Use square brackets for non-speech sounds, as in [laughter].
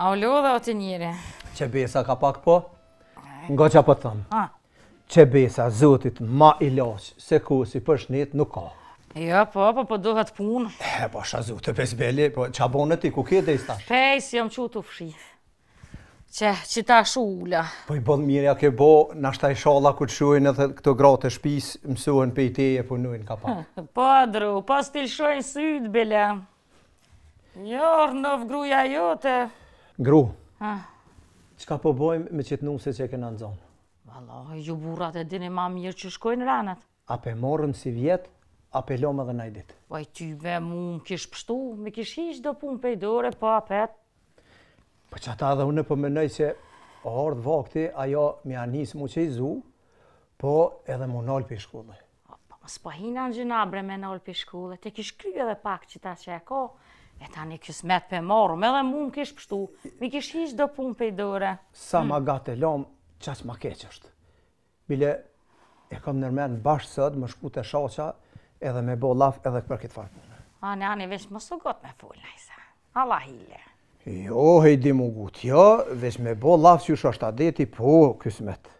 A u lu dhe o të njëri? Që besa ka pak po? Nga që po thëmë. Që besa, zotit, ma ilas, se ku si përshnit nuk ka. Jo, po, po, po duhet pun. E, po, shë zotit, e pes beli, po, që abonë ti, ku kje dhe i stash? Pej, si jam që të fshi. Që, që ta shu ula. Po, i bëndë mirë, ja ke bo, nashtaj shala ku të shuajnë edhe këto gratë të shpis, mësuhen për i teje e po punuin ka pak. [laughs] Po, dru, pas s'til ilshuajnë sytë, bele. Njërë, në vgruja jote, Gru. Ha. Çka po bojmë me qetnuesit që e kanë nxon? Vallahi ju burrat e dini më mirë që shkojnë ranat. A pe morëm si vjet, a edhe najdit. Po ti ve mu më kish pështu, me kish hiç do pun pe dore, po apet. Po Po çata edhe unë po mendoj se ardh vakti ajo më anis mu i zu, po edhe mu nol pe shkollë. Po mos pa po hinan gjinabre me nol pe te kish kry edhe pak ta që e ka. E ta një kësë met për marru, me dhe më kësh pështu, mi kësh ishtë do pun për i dore. Sa ma e të lom, qas ma keq është. Bile, e kom nërmen bashkë sëd, më shku të shaqa, edhe me bo laf edhe këpër këtë farë punë. ani, vesh veç më së gotë me punë, Allah i le. Jo, hejdi më gutë, jo, veç me bo laf që shashtë adeti, po, kësë